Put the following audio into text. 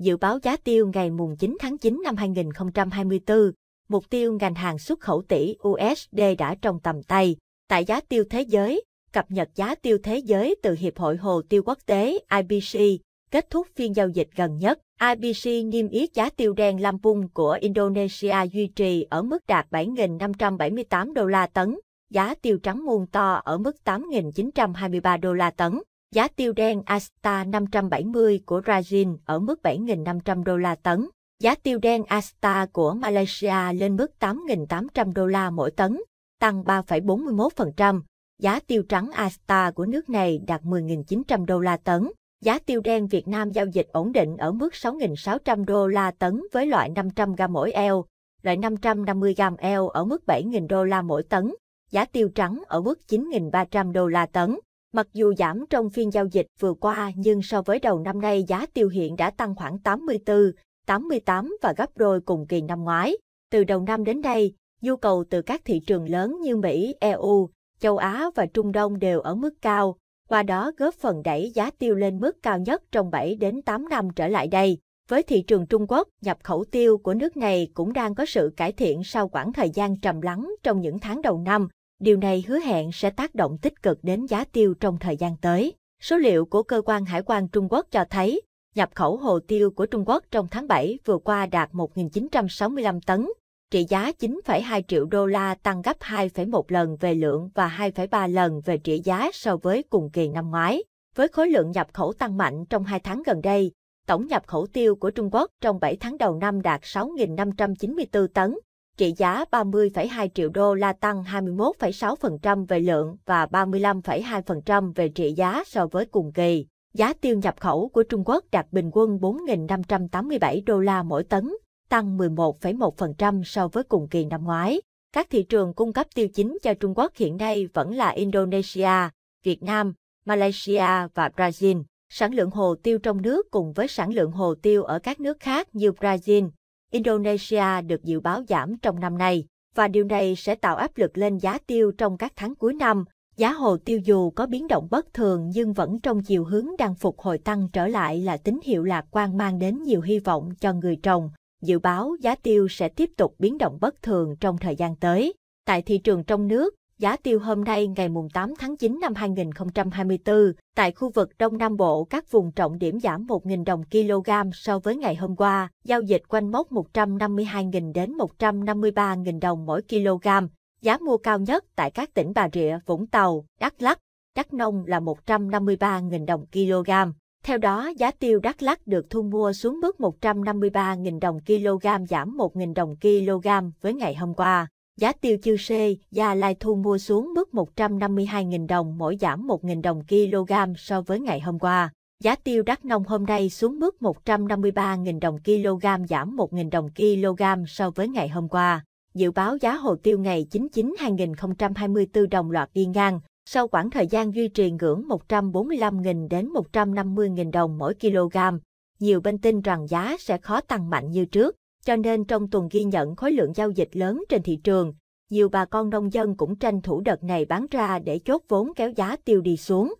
Dự báo giá tiêu ngày mùng 9 tháng 9 năm 2024, mục tiêu ngành hàng xuất khẩu tỷ USD đã trong tầm tay. Tại giá tiêu thế giới, cập nhật giá tiêu thế giới từ Hiệp hội Hồ tiêu quốc tế IBC, kết thúc phiên giao dịch gần nhất. IBC niêm yết giá tiêu đen Lampung của Indonesia duy trì ở mức đạt 7.578 đô la tấn, giá tiêu trắng muôn to ở mức 8.923 đô la tấn. Giá tiêu đen Asta 570 của Brazil ở mức 7.500 đô la tấn. Giá tiêu đen Asta của Malaysia lên mức 8.800 đô la mỗi tấn, tăng 3,41%. Giá tiêu trắng Asta của nước này đạt 10.900 đô la tấn. Giá tiêu đen Việt Nam giao dịch ổn định ở mức 6.600 đô la tấn với loại 500 gam mỗi eo, loại 550 gam eo ở mức 7.000 đô la mỗi tấn, giá tiêu trắng ở mức 9.300 đô la tấn. Mặc dù giảm trong phiên giao dịch vừa qua nhưng so với đầu năm nay giá tiêu hiện đã tăng khoảng 84, 88 và gấp đôi cùng kỳ năm ngoái. Từ đầu năm đến nay, nhu cầu từ các thị trường lớn như Mỹ, EU, châu Á và Trung Đông đều ở mức cao, qua đó góp phần đẩy giá tiêu lên mức cao nhất trong 7 đến 8 năm trở lại đây. Với thị trường Trung Quốc, nhập khẩu tiêu của nước này cũng đang có sự cải thiện sau khoảng thời gian trầm lắng trong những tháng đầu năm. Điều này hứa hẹn sẽ tác động tích cực đến giá tiêu trong thời gian tới. Số liệu của cơ quan hải quan Trung Quốc cho thấy, nhập khẩu hồ tiêu của Trung Quốc trong tháng 7 vừa qua đạt 1.965 tấn, trị giá 9,2 triệu đô la tăng gấp 2,1 lần về lượng và 2,3 lần về trị giá so với cùng kỳ năm ngoái. Với khối lượng nhập khẩu tăng mạnh trong hai tháng gần đây, tổng nhập khẩu tiêu của Trung Quốc trong 7 tháng đầu năm đạt 6.594 tấn, trị giá 30,2 triệu đô la tăng 21,6% về lượng và 35,2% về trị giá so với cùng kỳ. Giá tiêu nhập khẩu của Trung Quốc đạt bình quân 4.587 đô la mỗi tấn, tăng 11,1% so với cùng kỳ năm ngoái. Các thị trường cung cấp tiêu chính cho Trung Quốc hiện nay vẫn là Indonesia, Việt Nam, Malaysia và Brazil. Sản lượng hồ tiêu trong nước cùng với sản lượng hồ tiêu ở các nước khác như Brazil, Indonesia được dự báo giảm trong năm nay, và điều này sẽ tạo áp lực lên giá tiêu trong các tháng cuối năm. Giá hồ tiêu dù có biến động bất thường nhưng vẫn trong chiều hướng đang phục hồi tăng trở lại là tín hiệu lạc quan mang đến nhiều hy vọng cho người trồng. Dự báo giá tiêu sẽ tiếp tục biến động bất thường trong thời gian tới. Tại thị trường trong nước, giá tiêu hôm nay ngày 8 tháng 9 năm 2024 tại khu vực Đông Nam Bộ các vùng trọng điểm giảm 1.000 đồng kg so với ngày hôm qua, giao dịch quanh mốc 152.000 đến 153.000 đồng mỗi kg. Giá mua cao nhất tại các tỉnh Bà Rịa, Vũng Tàu, Đắk Lắk, Đắk Nông là 153.000 đồng kg. Theo đó, giá tiêu Đắk Lắk được thu mua xuống mức 153.000 đồng kg giảm 1.000 đồng kg với ngày hôm qua. Giá tiêu chư xê gia lai thu mua xuống mức 152.000 đồng mỗi giảm 1.000 đồng kg so với ngày hôm qua. Giá tiêu đắk nông hôm nay xuống mức 153.000 đồng kg giảm 1.000 đồng kg so với ngày hôm qua. Dự báo giá hồ tiêu ngày 99-2024 đồng loạt đi ngang, sau khoảng thời gian duy trì ngưỡng 145.000 đến 150.000 đồng mỗi kg. Nhiều bên tin rằng giá sẽ khó tăng mạnh như trước. Cho nên trong tuần ghi nhận khối lượng giao dịch lớn trên thị trường, nhiều bà con nông dân cũng tranh thủ đợt này bán ra để chốt vốn kéo giá tiêu đi xuống.